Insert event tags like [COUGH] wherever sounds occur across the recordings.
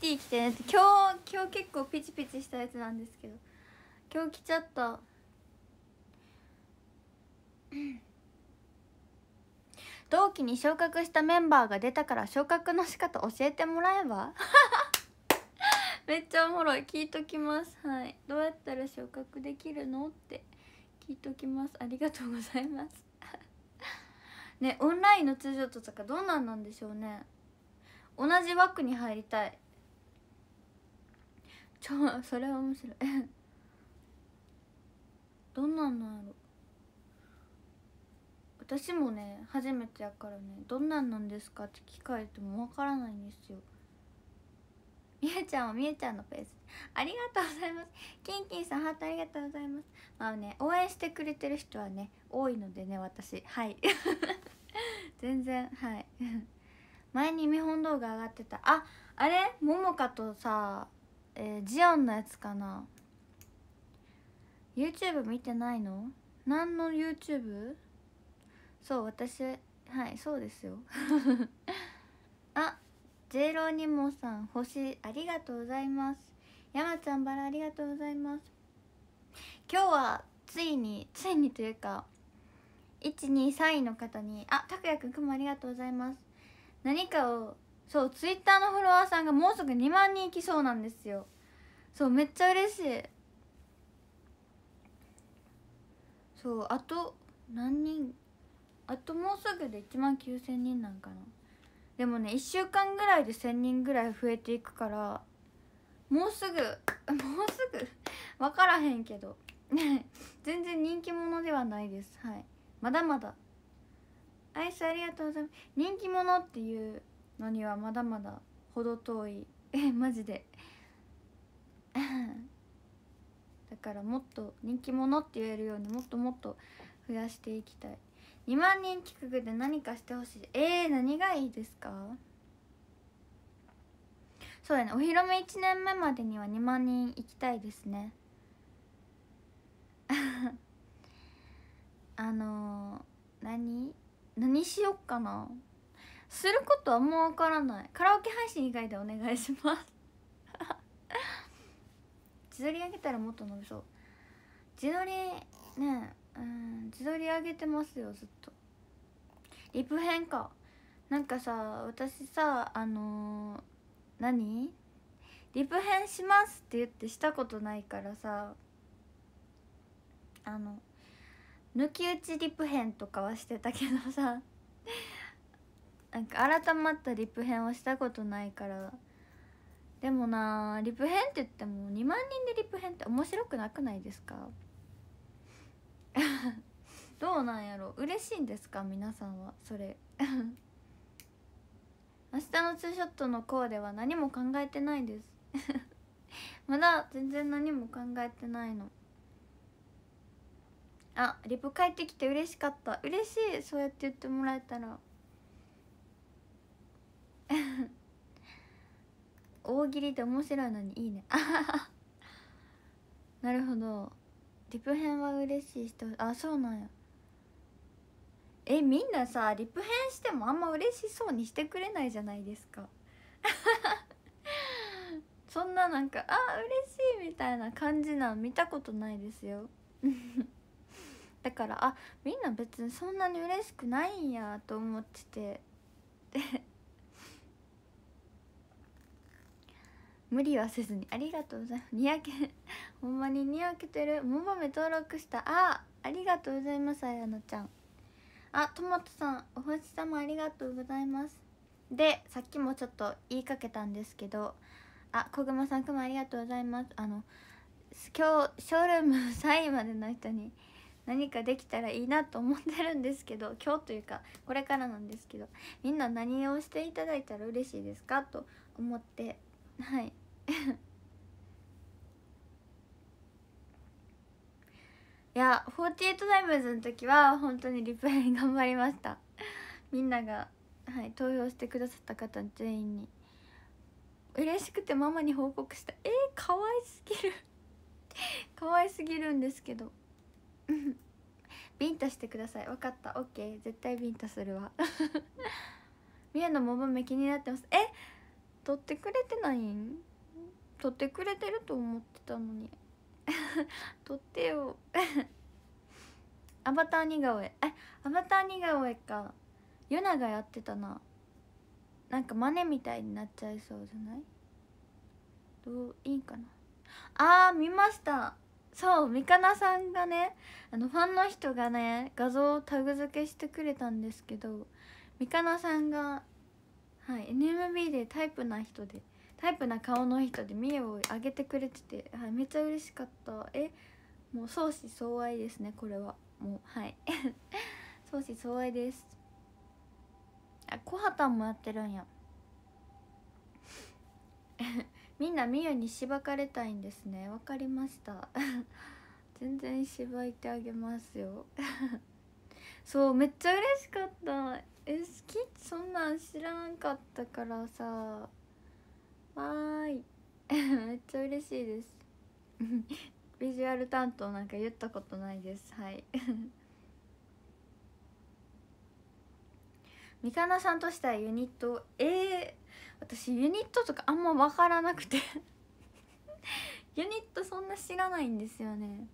ティ着てね今日今日結構ピチピチしたやつなんですけど今日来ちゃった同期に昇格したメンバーが出たから昇格の仕方教えてもらえば [LAUGHS] めっちゃおもろい聞いときますはいどうやったら昇格できるのって聞いときますありがとうございます [LAUGHS] ねオンラインの通常とかどうなんなんでしょうね同じ枠に入りたいちょそれは面白い [LAUGHS] どんなんなんやろ私もね初めてやからねどんなんなんですかって聞かれてもわからないんですよみえちゃんはみえちゃんのペースありがとうございますキンキンさんハートありがとうございますまあね応援してくれてる人はね多いのでね私はい [LAUGHS] 全然はい前に見本動画上がってたああれももかとさえー、ジオンのやつかな YouTube 見てないの何の YouTube? そう私はいそうですよ [LAUGHS] あジェロニモさん星ありがとうございます山ちゃんバラありがとうございます今日はついについにというか123位の方にあ拓哉君、くんもありがとうございます何かをそうツイッターのフォロワーさんがもうすぐ2万人いきそうなんですよそうめっちゃ嬉しいそうあと何人あともうすぐで1万9000人なんかなでもね1週間ぐらいで1000人ぐらい増えていくからもうすぐ [LAUGHS] もうすぐ分からへんけど [LAUGHS] 全然人気者ではないですはいまだまだアイスありがとうございます人気者っていうのにはまだまだ程遠い [LAUGHS] えマジで [LAUGHS] だからもっと人気者って言えるようにもっともっと増やしていきたい2万人企画で何かしてほしいえー、何がいいですかそうだねお披露目1年目までには2万人行きたいですね [LAUGHS] あのー、何何しよっかなすることはもうわからないカラオケ配信以外でお願いします [LAUGHS] 自撮り上げたらもっと伸びそう自撮りねうん自撮り上げてますよずっとリプ編かなんかさ私さあのー、何リプ編しますって言ってしたことないからさあの抜き打ちリプ編とかはしてたけどさなんか改まったリプ編はしたことないからでもなリプ編って言っても2万人でリプ編って面白くなくないですか [LAUGHS] どうなんやろ嬉しいんですか皆さんはそれ [LAUGHS] 明日のツーショットのコーデは何も考えてないです [LAUGHS] まだ全然何も考えてないのあリプ帰ってきて嬉しかった嬉しいそうやって言ってもらえたら [LAUGHS] 大喜利って面白いのにいいね [LAUGHS] なるほどリプ編は嬉しい人あそうなんやえみんなさリプ編してもあんま嬉しそうにしてくれないじゃないですか [LAUGHS] そんななんかあ嬉しいみたいな感じなん見たことないですよだからあみんな別にそんなに嬉しくないんやと思ってて無理はせずにありがとうございますにやけ [LAUGHS] ほんまににやけてるもまめ登録したあありがとうございますあやなちゃんあトマトさんお星様ありがとうございますでさっきもちょっと言いかけたんですけどあ小熊さんくまありがとうございますあの今日ショールーム3位までの人に何かできたらいいなと思ってるんですけど今日というかこれからなんですけどみんな何をしていただいたら嬉しいですかと思ってはい [LAUGHS] いや48タイムズの時は本当にリプレイ頑張りました [LAUGHS] みんなが、はい、投票してくださった方全員に嬉しくてママに報告したえー、可愛すぎる [LAUGHS] 可愛すぎるんですけどビンタしてください分かったオッケー絶対ビンタするわみやのももめ気になってますえ取ってくれてないん撮ってくれてると思ってたのに [LAUGHS] 撮ってよ [LAUGHS] アバター似顔絵えアバター似顔絵かヨナがやってたななんかマネみたいになっちゃいそうじゃないどういいかなあー見ましたそうみかなさんがねあのファンの人がね画像をタグ付けしてくれたんですけどみかなさんが、はい、NMB でタイプな人でタイプな顔の人でみえをあげてくれてて、はい、めっちゃ嬉しかったえもう相思相愛ですねこれはもうはい [LAUGHS] 相思相愛ですあコハタンもやってるんや [LAUGHS] みんなみゆにしばかれたいんですねわかりました [LAUGHS] 全然しばいてあげますよそうめっちゃ嬉しかったえ好きそんなん知らんかったからさはーい [LAUGHS] めっちゃ嬉しいです [LAUGHS] ビジュアル担当なんか言ったことないですはいみかなさんとしたユニットえー、私ユニットとかあんま分からなくて [LAUGHS] ユニットそんな知らないんですよね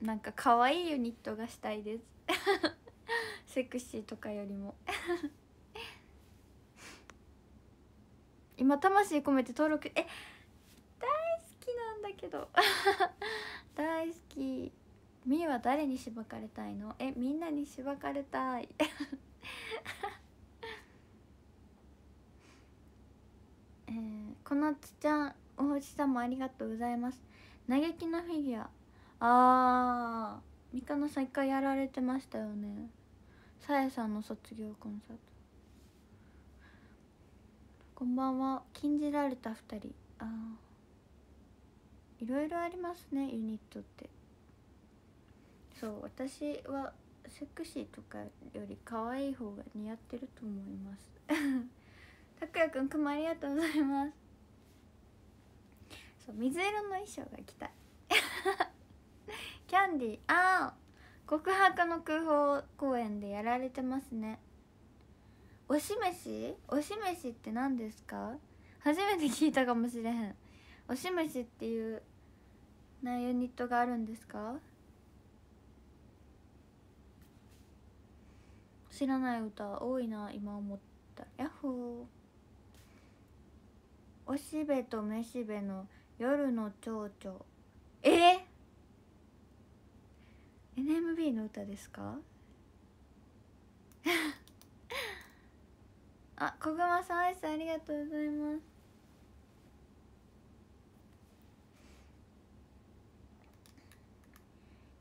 なんか可愛いユニットがしたいですセクシーとかよりも今魂込めて登録え大好きなんだけど [LAUGHS] 大好きみーは誰にしばかれたいのえみんなにしばかれたい [LAUGHS] えー、このつちゃんおうちさんもありがとうございます嘆きのフィギュアあーみかのさん一回やられてましたよねさやさんの卒業コンサートこんばんは禁じられた2人あいろいろありますねユニットってそう私はセクシーとかより可愛い方が似合ってると思いますたくやくんくまありがとうございますそう水色の衣装が着たい [LAUGHS] キャンディーああ告白の空砲公演でやられてますねおしめしおしめしって何ですか初めて聞いたかもしれへんおしめしっていうなユニットがあるんですか知らない歌多いな今思ったヤッホーおしべとめしべの夜の蝶々えー、NMB の歌ですかあこぐまさんアイスありがとうございます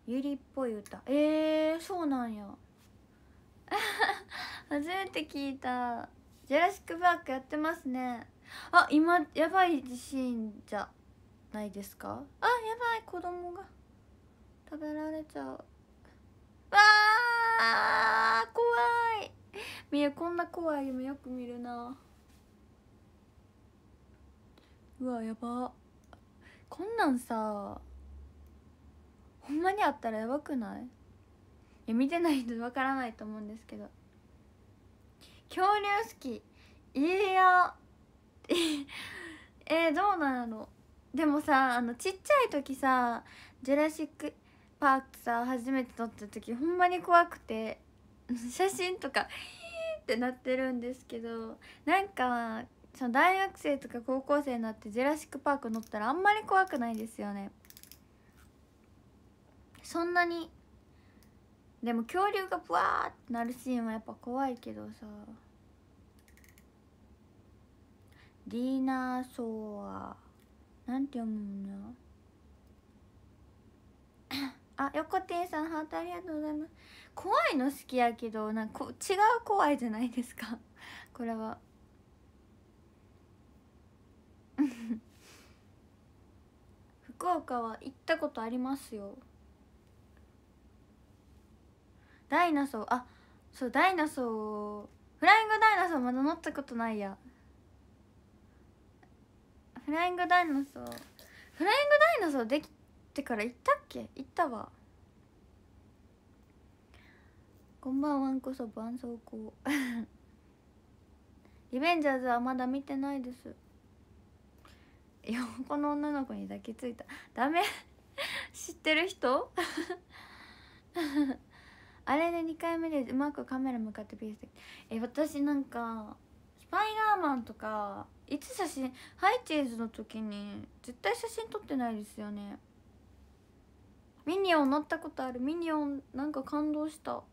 ゆりっぽい歌えー、そうなんや [LAUGHS] 初めて聞いたジュラシック・パークやってますねあ今やばい地震じゃないですかあやばい子供が食べられちゃうわー怖いみ [LAUGHS] ゆこんな怖い夢よく見るなうわやばこんなんさほんまにあったらやばくないいや見てないとわからないと思うんですけど恐竜好きいや [LAUGHS] えー、どうなのでもさあのちっちゃい時さ「ジュラシック・パーク」さ初めて撮った時ほんまに怖くて [LAUGHS] 写真とか「ってなってるんですけどなんかその大学生とか高校生になって「ジュラシック・パーク」乗ったらあんまり怖くないですよねそんなにでも恐竜がブワーってなるシーンはやっぱ怖いけどさディーナーソーアなんて読むんだあよこさんハートありがとうございます怖いの好きやけどなんか違う怖いじゃないですか [LAUGHS] これは [LAUGHS] 福岡は行ったことありますよダイナソーあそうダイナソーフライングダイナソーまだ乗ったことないやフライングダイナソーフライングダイナソーできってから行ったっけ行ったわこんばんはんこそうこう。[LAUGHS] リベンジャーズはまだ見てないですこの女の子に抱きついたダメ [LAUGHS] 知ってる人 [LAUGHS] あれで2回目でうまくカメラ向かってピースでえ私なんかスパイダーマンとかいつ写真ハイチーズの時に絶対写真撮ってないですよねミニオン乗ったことあるミニオンなんか感動した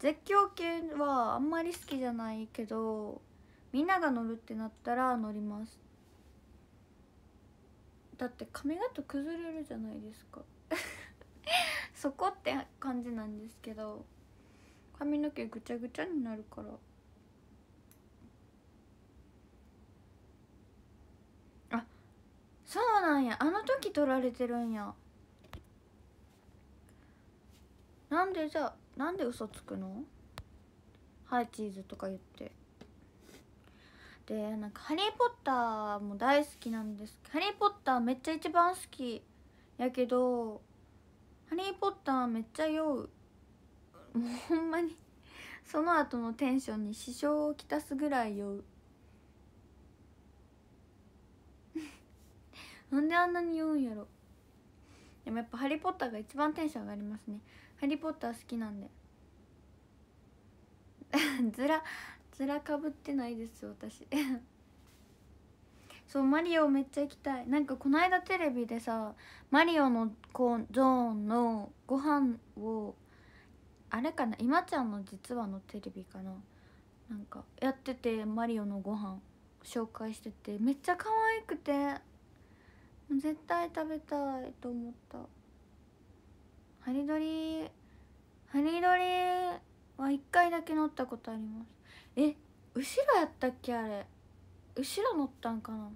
絶叫系はあんまり好きじゃないけどみんなが乗るってなったら乗りますだって髪型崩れるじゃないですか [LAUGHS] そこって感じなんですけど髪の毛ぐちゃぐちゃになるからなんやあの時撮られてるんやなんでじゃあなんで嘘つくのはいチーズとか言ってでなんか「ハリー・ポッター」も大好きなんですハリー・ポッターめっちゃ一番好きやけど「ハリー・ポッター」めっちゃ酔うもうほんまにその後のテンションに支障をきたすぐらい酔うなんであんなに言うんやろでもやっぱ「ハリー・ポッター」が一番テンション上がりますね「ハリー・ポッター」好きなんでずらずらかぶってないです私 [LAUGHS] そうマリオめっちゃ行きたいなんかこの間テレビでさマリオのこゾーンのご飯をあれかな今ちゃんの実話のテレビかななんかやっててマリオのご飯紹介しててめっちゃ可愛くて絶対食べたいと思ったハリドリハリドリは1回だけ乗ったことありますえ後ろやったっけあれ後ろ乗ったんかな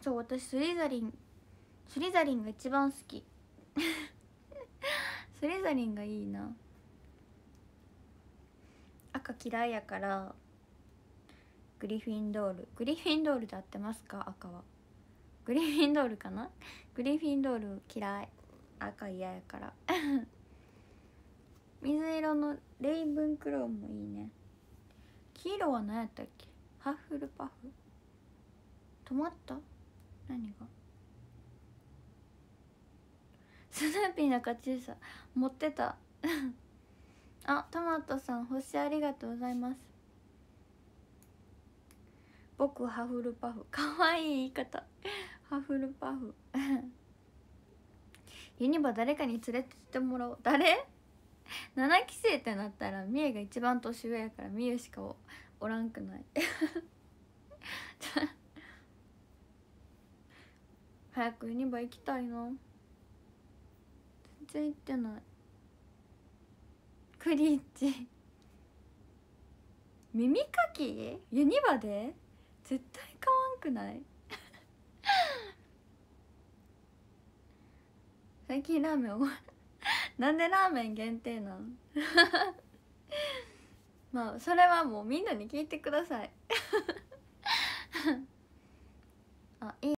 そう私スリザリンスリザリンが一番好き [LAUGHS] スリザリンがいいな赤嫌いやからグリフィンドールグリフィンドールで合ってますか赤はグリフィンドールかなグリフィンドール嫌い赤嫌やから [LAUGHS] 水色のレイブンクローもいいね黄色は何やったっけハッフルパフ止まった何が [LAUGHS] スヌーピーのカチュー持ってた [LAUGHS] あトマトさん星ありがとうございます僕ハフルパフかわいい言い方ハッフルパフユニバ誰かに連れてってもらおう誰 ?7 期生ってなったらみえが一番年上やからみゆしかおらんくない [LAUGHS] 早くユニバ行きたいな全然行ってないクリッチ耳かきユニバで絶対買わんくない最近ラーメン [LAUGHS] なんでラーメン限定なん [LAUGHS] まあそれはもうみんなに聞いてください [LAUGHS] あい